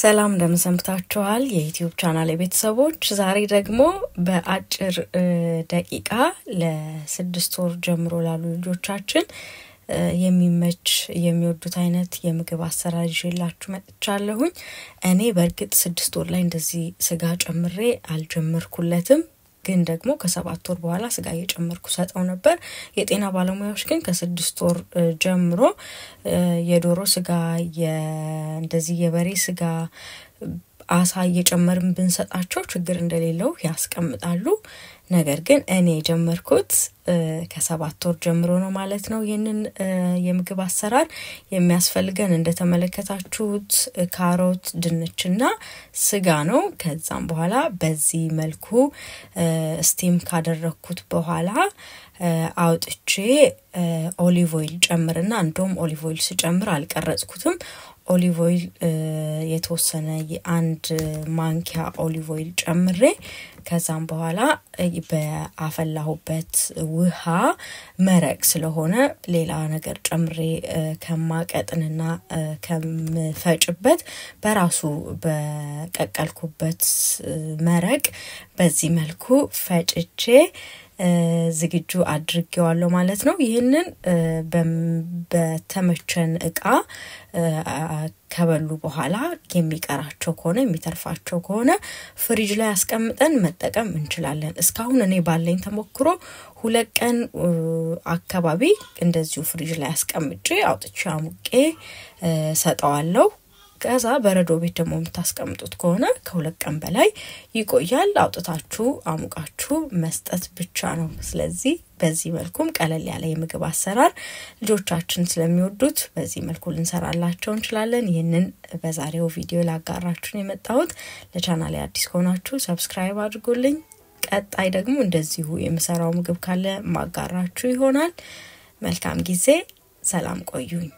ሰላም እንደምንሰንብታችኋል የዩትዩብ ቻናል የቤተሰቦች ዛሬ ደግሞ በአጭር ደቂቃ ለስድስት ወር ጀምሮ ላሉ ልጆቻችን የሚመች የሚወዱት አይነት የምግብ አሰራር ይዤላችሁ መጥቻለሁኝ እኔ በእርግጥ ስድስት ወር ላይ እንደዚህ ስጋ ጨምሬ አልጀመርኩለትም ግን ደግሞ ከሰባት ወር በኋላ ስጋ እየጨመርኩ ሰጠው ነበር። የጤና ባለሙያዎች ግን ከስድስት ወር ጀምሮ የዶሮ ስጋ እንደዚህ የበሬ ስጋ አሳ እየጨመርን ብንሰጣቸው ችግር እንደሌለው ያስቀምጣሉ። ነገር ግን እኔ የጀመርኩት ከሰባት ወር ጀምሮ ነው ማለት ነው። ይህንን የምግብ አሰራር የሚያስፈልገን እንደተመለከታችሁት ካሮት፣ ድንችና ስጋ ነው። ከዛም በኋላ በዚህ መልኩ ስቲም ካደረግኩት በኋላ አውጥቼ ኦሊቭ ኦይል ጨምርና እንደውም ኦሊቭ ኦይል ስጨምር አልቀረጽኩትም። ኦሊቭ ኦይል የተወሰነ አንድ ማንኪያ ኦሊቭ ኦይል ጨምሬ ከዛም በኋላ በአፈላሁበት ውሃ መረቅ ስለሆነ ሌላ ነገር ጨምሬ ከማቀጥንና ከምፈጭበት በራሱ በቀቀልኩበት መረቅ በዚህ መልኩ ፈጭቼ ዝግጁ አድርጌዋለሁ ማለት ነው። ይህንን በተመቸን እቃ ከበሉ በኋላ የሚቀራቸው ከሆነ የሚተርፋቸው ከሆነ ፍሪጅ ላይ አስቀምጠን መጠቀም እንችላለን። እስካሁን እኔ ባለኝ ተሞክሮ ሁለት ቀን አካባቢ እንደዚሁ ፍሪጅ ላይ አስቀምጬ አውጥቼ አሙቄ ሰጠዋለሁ። ከዛ በረዶ ቤት ደግሞ የምታስቀምጡት ከሆነ ከሁለት ቀን በላይ ይቆያል። አውጥታችሁ አሙቃችሁ መስጠት ብቻ ነው። ስለዚህ በዚህ መልኩም ቀለል ያለ የምግብ አሰራር ልጆቻችን ስለሚወዱት በዚህ መልኩ ልንሰራላቸው እንችላለን። ይህንን በዛሬው ቪዲዮ ላጋራችሁን የመጣሁት። ለቻናሌ አዲስ ከሆናችሁ ሰብስክራይብ አድርጎልኝ ቀጣይ ደግሞ እንደዚሁ የምሰራው ምግብ ካለ ማጋራችሁ ይሆናል። መልካም ጊዜ። ሰላም ቆዩኝ።